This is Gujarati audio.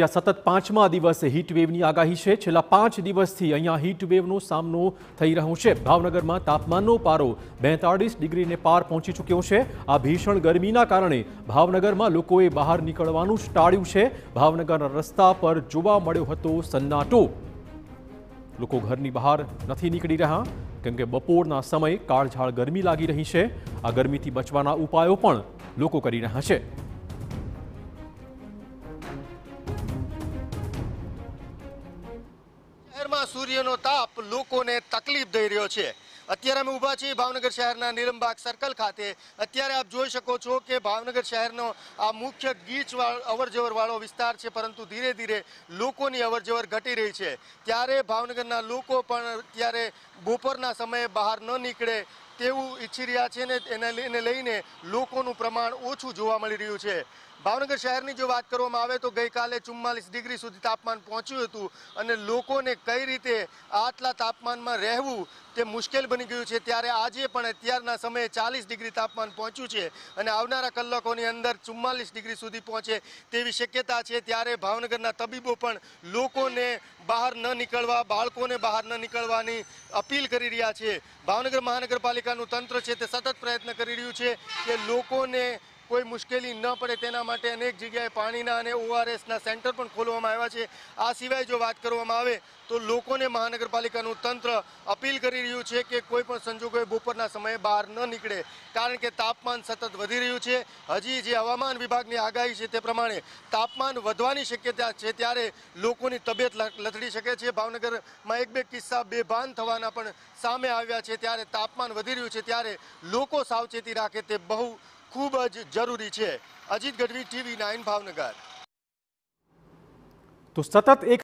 કે સતત પાંચમા દિવસે હીટવેવની આગાહી છે છેલ્લા પાંચ દિવસથી અહીંયા હીટવેવનો સામનો થઈ રહ્યો છે ભાવનગરમાં તાપમાનનો પારો બેતાળીસ ડિગ્રીને પાર પહોંચી ચૂક્યો છે આ ભીષણ ગરમીના કારણે ભાવનગરમાં લોકોએ બહાર નીકળવાનું જ ટાળ્યું છે ભાવનગરના રસ્તા પર જોવા મળ્યો હતો સન્નાટો લોકો ઘરની બહાર નથી નીકળી રહ્યા કેમ કે બપોરના સમયે કાળઝાળ ગરમી લાગી રહી છે આ ગરમીથી બચવાના ઉપાયો પણ લોકો કરી રહ્યા છે કમોસમમાં સૂર્યનો તાપ લોકોને તકલીફ દઈ રહ્યો છે અત્યારે અમે ઊભા છીએ ભાવનગર શહેરના નિલમબાગ સર્કલ ખાતે અત્યારે આપ જોઈ શકો છો કે ભાવનગર શહેરનો આ મુખ્ય ગીચ અવરજવર વાળો વિસ્તાર છે પરંતુ ધીરે ધીરે લોકોની અવરજવર ઘટી રહી છે ત્યારે ભાવનગરના લોકો પણ અત્યારે બપોરના સમયે બહાર ન નીકળે તેવું ઈચ્છી રહ્યા છે ને એને લઈને લોકોનું પ્રમાણ ઓછું જોવા મળી રહ્યું છે ભાવનગર શહેરની જો વાત કરવામાં આવે તો ગઈકાલે ચુમ્માલીસ ડિગ્રી સુધી તાપમાન પહોંચ્યું હતું અને લોકોને કઈ રીતે આટલા તાપમાનમાં રહેવું તે મુશ્કેલ બની ગયું છે ત્યારે આજે પણ અત્યારના સમયે ચાલીસ ડિગ્રી તાપમાન પહોંચ્યું છે અને આવનારા કલાકોની અંદર ચુમ્માલીસ ડિગ્રી સુધી પહોંચે તેવી શક્યતા છે ત્યારે ભાવનગરના તબીબો પણ લોકોને બહાર ન નીકળવા બાળકોને બહાર ન નીકળવાની અપીલ કરી રહ્યા છે ભાવનગર મહાનગરપાલિકા પાલિકાનું તંત્ર છે તે સતત પ્રયત્ન કરી રહ્યું છે કે લોકોને કોઈ મુશ્કેલી ન પડે તેના માટે અનેક જગ્યાએ પાણીના અને ઓઆરએસના સેન્ટર પણ ખોલવામાં આવ્યા છે આ સિવાય જો વાત કરવામાં આવે તો લોકોને મહાનગરપાલિકાનું તંત્ર અપીલ કરી રહ્યું છે કે કોઈ પણ સંજોગોએ બપોરના સમયે બહાર ન નીકળે કારણ કે તાપમાન સતત વધી રહ્યું છે હજી જે હવામાન વિભાગની આગાહી છે તે પ્રમાણે તાપમાન વધવાની શક્યતા છે ત્યારે લોકોની તબિયત લથડી શકે છે ભાવનગરમાં એક બે કિસ્સા બેભાન થવાના પણ સામે આવ્યા છે ત્યારે તાપમાન વધી રહ્યું છે ત્યારે લોકો સાવચેતી રાખે તે બહુ ખૂબ જ જરૂરી છે અજીત ગઢવી ટીવી નાઇન ભાવનગર તો સતત એક